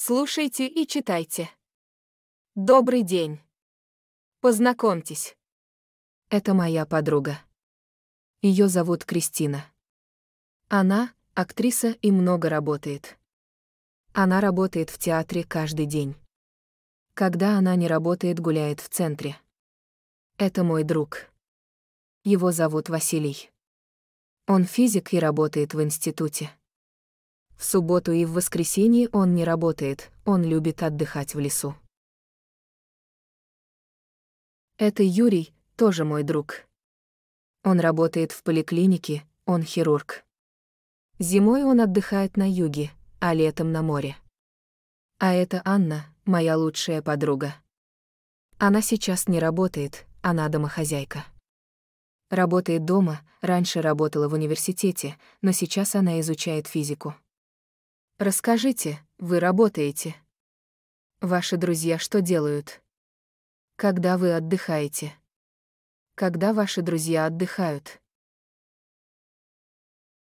Слушайте и читайте. Добрый день. Познакомьтесь. Это моя подруга. Ее зовут Кристина. Она — актриса и много работает. Она работает в театре каждый день. Когда она не работает, гуляет в центре. Это мой друг. Его зовут Василий. Он физик и работает в институте. В субботу и в воскресенье он не работает, он любит отдыхать в лесу. Это Юрий, тоже мой друг. Он работает в поликлинике, он хирург. Зимой он отдыхает на юге, а летом на море. А это Анна, моя лучшая подруга. Она сейчас не работает, она домохозяйка. Работает дома, раньше работала в университете, но сейчас она изучает физику. Расскажите, вы работаете. Ваши друзья что делают? Когда вы отдыхаете? Когда ваши друзья отдыхают?